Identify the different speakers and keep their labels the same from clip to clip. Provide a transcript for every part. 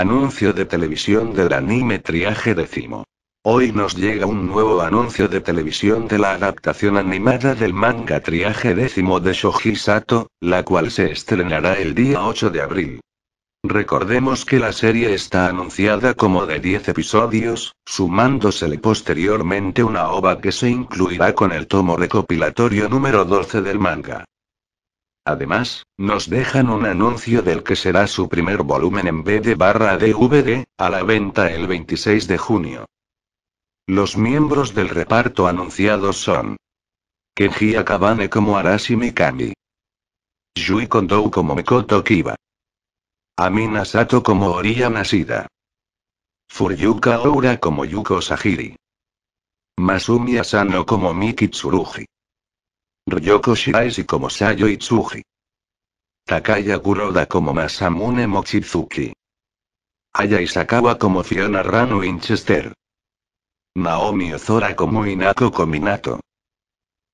Speaker 1: Anuncio de televisión del anime Triaje décimo. Hoy nos llega un nuevo anuncio de televisión de la adaptación animada del manga Triaje décimo de Shoji Sato, la cual se estrenará el día 8 de abril. Recordemos que la serie está anunciada como de 10 episodios, sumándosele posteriormente una ova que se incluirá con el tomo recopilatorio número 12 del manga. Además, nos dejan un anuncio del que será su primer volumen en BD barra DVD, a la venta el 26 de junio. Los miembros del reparto anunciados son Kenji Akabane como Arashi Mikami, Yui Kondou como Mikoto Kiba, Amina Sato como Oriya Nasida. Furyuka Oura como Yuko Sahiri, Masumi Asano como Miki Ryoko Shiraishi como Sayo Itsuji. Takaya Kuroda como Masamune Mochizuki. Aya Isakawa como Fiona Rano Winchester. Naomi Ozora como Inako Kominato.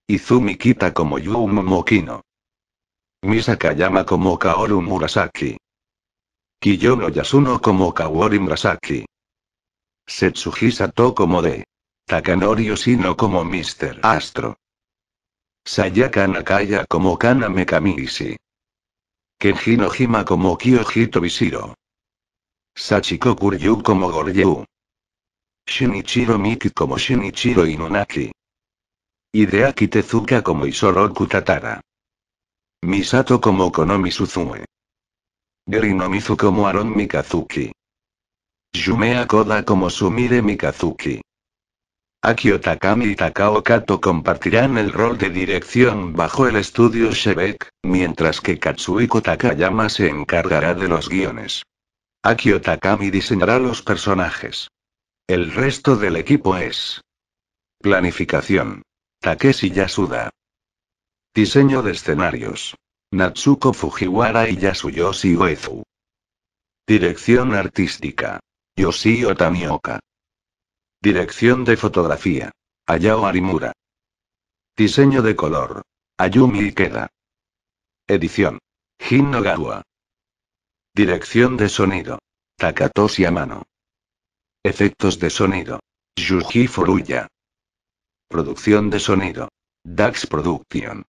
Speaker 1: Izumi Kita como Yuu Momokino. Misaka Yama como Kaoru Murasaki. Kiyono Yasuno como Kawori Murasaki. Setsuji Sato como De, Takanori Yoshino como Mr. Astro. Sayaka Nakaya como Kana Mekamiishi. Kenji Nojima como Kyojito Bishiro. Sachiko Kuryu como Goryu. Shinichiro Miki como Shinichiro Inunaki. Hideaki Tezuka como Isoroku Tatara. Misato como Konomi Suzume. Gerinomizu como Aron Mikazuki. Yumea Koda como Sumire Mikazuki. Akio Takami y Takao Kato compartirán el rol de dirección bajo el estudio Shebek, mientras que Katsuhiko Takayama se encargará de los guiones. Akio Takami diseñará los personajes. El resto del equipo es Planificación. Takeshi Yasuda. Diseño de escenarios. Natsuko Fujiwara y Yasuyoshi Goezu. Dirección artística. Yoshio Tanioka. Dirección de fotografía. Ayao Arimura. Diseño de color. Ayumi Ikeda. Edición. Hino Dirección de sonido. Takatoshi Amano. Efectos de sonido. Yuji Furuya. Producción de sonido. Dax Production.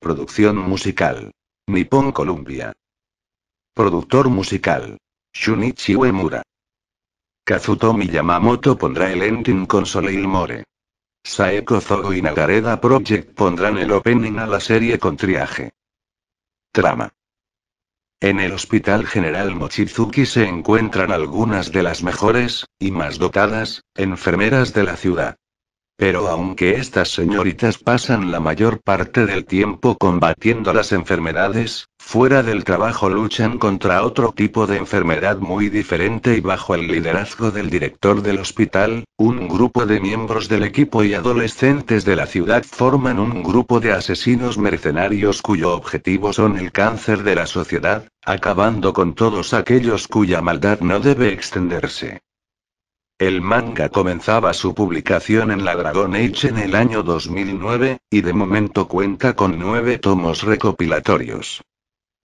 Speaker 1: Producción musical. Nippon Columbia. Productor musical. Shunichi Uemura. Kazutomi Yamamoto pondrá el ending con Soleil More. Saeko Zogo y Nagareda Project pondrán el opening a la serie con triaje. Trama. En el Hospital General Mochizuki se encuentran algunas de las mejores, y más dotadas, enfermeras de la ciudad. Pero aunque estas señoritas pasan la mayor parte del tiempo combatiendo las enfermedades, Fuera del trabajo luchan contra otro tipo de enfermedad muy diferente y bajo el liderazgo del director del hospital, un grupo de miembros del equipo y adolescentes de la ciudad forman un grupo de asesinos mercenarios cuyo objetivo son el cáncer de la sociedad, acabando con todos aquellos cuya maldad no debe extenderse. El manga comenzaba su publicación en la Dragon Age en el año 2009, y de momento cuenta con nueve tomos recopilatorios.